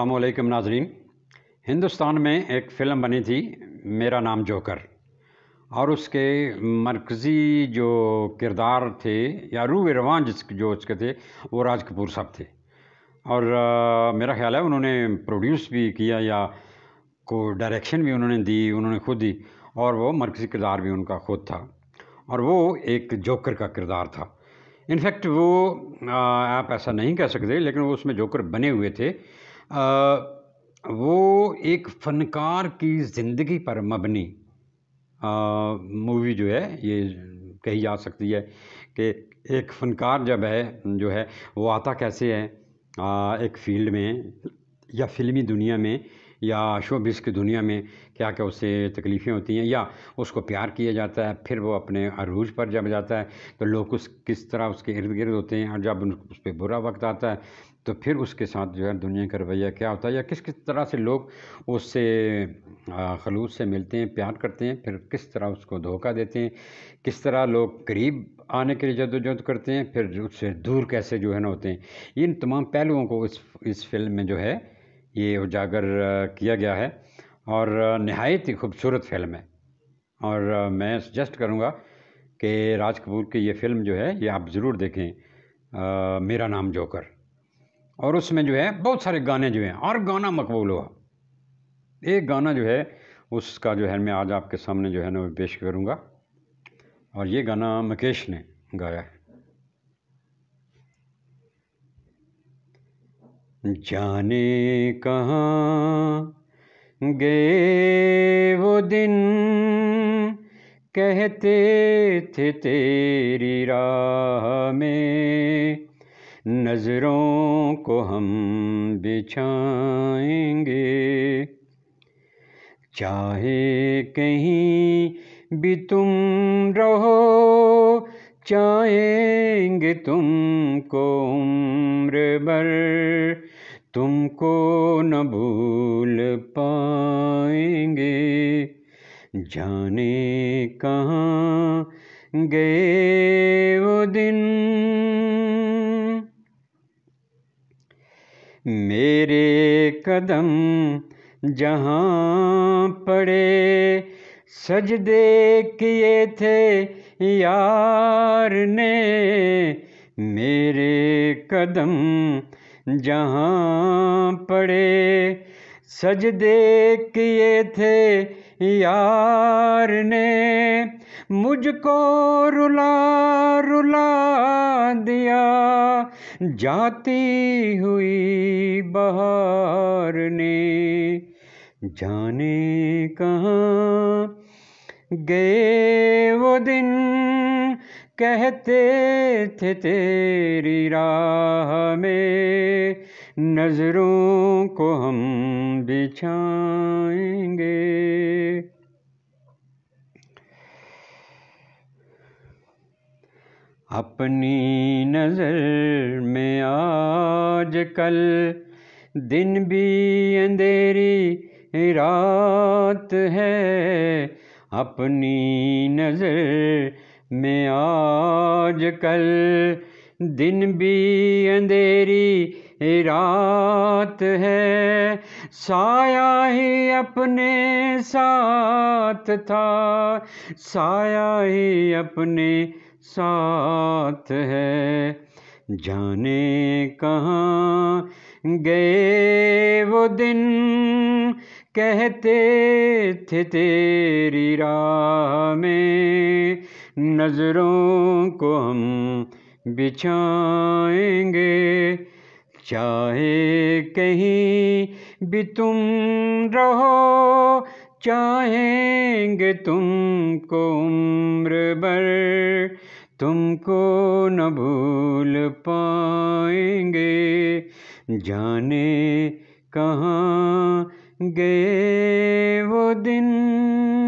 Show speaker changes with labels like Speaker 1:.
Speaker 1: अल्लाम नाजरीन हिंदुस्तान में एक फ़िल्म बनी थी मेरा नाम जोकर और उसके मरकज़ी जो किरदार थे या रू रवान जिस जो उसके थे वो राज कपूर साहब थे और आ, मेरा ख्याल है उन्होंने प्रोड्यूस भी किया या को डायरेक्शन भी उन्होंने दी उन्होंने खुद दी और वो मरकज़ी किरदार भी उनका खुद था और वो एक जोकर का किरदार था इनफैक्ट वो आ, आप ऐसा नहीं कह सकते लेकिन वो उसमें जोकर बने हुए थे वो एक फ़नकार की ज़िंदगी पर मबनी मूवी जो है ये कही जा सकती है कि एक फ़नकार जब है जो है वो आता कैसे है एक फ़ील्ड में या फ़िल्मी दुनिया में या शोबिस की दुनिया में क्या क्या उससे तकलीफ़ें होती हैं या उसको प्यार किया जाता है फिर वो अपने अरूज पर जब जाता है तो लोग उस किस तरह उसके इर्द गिर्द होते हैं और जब उस पर बुरा वक्त आता है तो फिर उसके साथ जो है दुनिया का रवैया क्या होता है या किस किस तरह से लोग उससे खलूस से मिलते हैं प्यार करते हैं फिर किस तरह उसको धोखा देते हैं किस तरह लोग करीब आने के लिए जदोजहद करते हैं फिर उससे दूर कैसे जो है ना होते हैं इन तमाम पहलुओं को इस इस फिल्म में जो है ये उजागर किया गया है और नहायत ही खूबसूरत फिल्म है और मैं सजेस्ट करूँगा कि राज कपूर की ये फिल्म जो है ये आप ज़रूर देखें आ, मेरा नाम जोकर और उसमें जो है बहुत सारे गाने जो हैं और गाना मकबूल हुआ एक गाना जो है उसका जो है मैं आज आपके सामने जो है ना पेश करूँगा और ये गाना मुकेश ने गाया है जाने कहाँ गए वो दिन कहते थे तेरी राह में नज़रों को हम बिछाएंगे चाहे कहीं भी तुम रहो चाहेंगे तुमको उम्र भर तुमको न भूल पाएंगे जाने कहाँ गए वो दिन मेरे कदम जहाँ पड़े सजदे किए थे यार ने मेरे कदम जहाँ पड़े सजदे किए थे यार ने मुझको रुला रुला जाती हुई बाहर ने जाने कहाँ गए वो दिन कहते थे तेरी राह में नज़रों को हम बिछाएंगे अपनी नज़र में आज कल दिन भी अंधेरी रात है अपनी नज़र में आज कल दिन भी अंधेरी रात है साया ही अपने साथ था साया ही अपने साथ है जाने कहाँ गए वो दिन कहते थे तेरी राह में नज़रों को हम बिछाएंगे चाहे कहीं भी तुम रहो चाहेंगे तुमको तुमको न भूल पाएंगे जाने कहाँ गए वो दिन